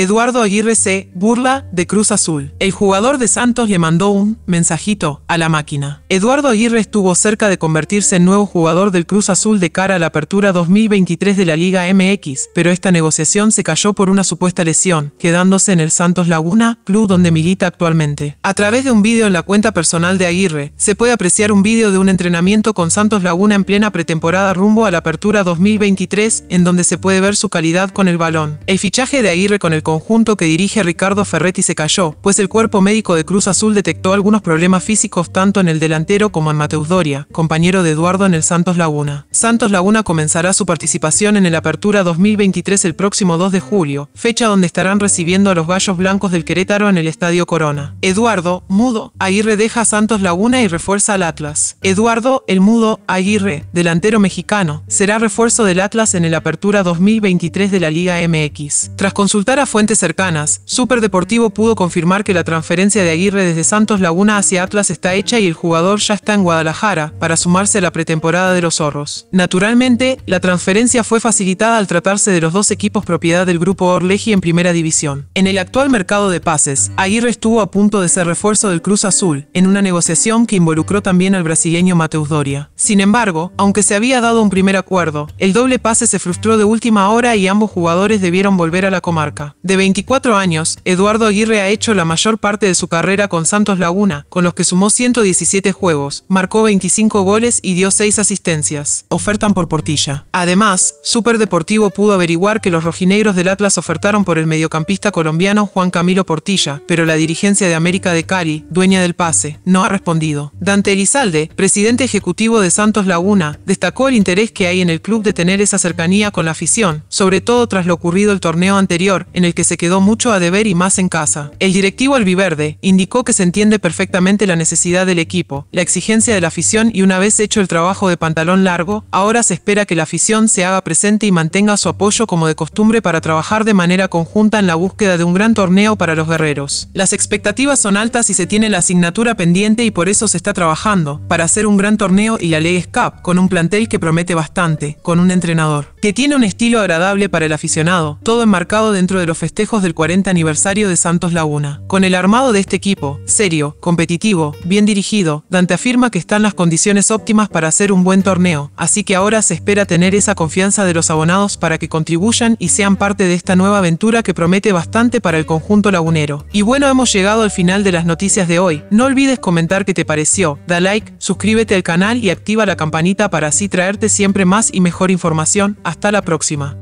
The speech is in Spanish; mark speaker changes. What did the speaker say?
Speaker 1: Eduardo Aguirre se burla de Cruz Azul. El jugador de Santos le mandó un mensajito a la máquina. Eduardo Aguirre estuvo cerca de convertirse en nuevo jugador del Cruz Azul de cara a la apertura 2023 de la Liga MX, pero esta negociación se cayó por una supuesta lesión, quedándose en el Santos Laguna, club donde milita actualmente. A través de un vídeo en la cuenta personal de Aguirre, se puede apreciar un vídeo de un entrenamiento con Santos Laguna en plena pretemporada rumbo a la apertura 2023, en donde se puede ver su calidad con el balón. El fichaje de Aguirre con el conjunto que dirige Ricardo Ferretti se cayó, pues el cuerpo médico de Cruz Azul detectó algunos problemas físicos tanto en el delantero como en Mateus Doria, compañero de Eduardo en el Santos Laguna. Santos Laguna comenzará su participación en el Apertura 2023 el próximo 2 de julio, fecha donde estarán recibiendo a los Gallos Blancos del Querétaro en el Estadio Corona. Eduardo, mudo, Aguirre deja a Santos Laguna y refuerza al Atlas. Eduardo, el mudo, Aguirre, delantero mexicano, será refuerzo del Atlas en el Apertura 2023 de la Liga MX. Tras consultar a fue fuentes cercanas, Superdeportivo pudo confirmar que la transferencia de Aguirre desde Santos Laguna hacia Atlas está hecha y el jugador ya está en Guadalajara para sumarse a la pretemporada de los zorros. Naturalmente, la transferencia fue facilitada al tratarse de los dos equipos propiedad del grupo Orleji en primera división. En el actual mercado de pases, Aguirre estuvo a punto de ser refuerzo del Cruz Azul, en una negociación que involucró también al brasileño Mateus Doria. Sin embargo, aunque se había dado un primer acuerdo, el doble pase se frustró de última hora y ambos jugadores debieron volver a la comarca. De 24 años, Eduardo Aguirre ha hecho la mayor parte de su carrera con Santos Laguna, con los que sumó 117 juegos, marcó 25 goles y dio 6 asistencias. Ofertan por Portilla. Además, Superdeportivo pudo averiguar que los rojinegros del Atlas ofertaron por el mediocampista colombiano Juan Camilo Portilla, pero la dirigencia de América de Cali, dueña del pase, no ha respondido. Dante Elizalde, presidente ejecutivo de Santos Laguna, destacó el interés que hay en el club de tener esa cercanía con la afición, sobre todo tras lo ocurrido el torneo anterior, en el que se quedó mucho a deber y más en casa. El directivo albiverde indicó que se entiende perfectamente la necesidad del equipo, la exigencia de la afición y una vez hecho el trabajo de pantalón largo, ahora se espera que la afición se haga presente y mantenga su apoyo como de costumbre para trabajar de manera conjunta en la búsqueda de un gran torneo para los guerreros. Las expectativas son altas y se tiene la asignatura pendiente y por eso se está trabajando, para hacer un gran torneo y la es Cup, con un plantel que promete bastante, con un entrenador que tiene un estilo agradable para el aficionado, todo enmarcado dentro de los festejos del 40 aniversario de Santos Laguna. Con el armado de este equipo, serio, competitivo, bien dirigido, Dante afirma que están las condiciones óptimas para hacer un buen torneo, así que ahora se espera tener esa confianza de los abonados para que contribuyan y sean parte de esta nueva aventura que promete bastante para el conjunto lagunero. Y bueno, hemos llegado al final de las noticias de hoy. No olvides comentar qué te pareció, da like, suscríbete al canal y activa la campanita para así traerte siempre más y mejor información. Hasta la próxima.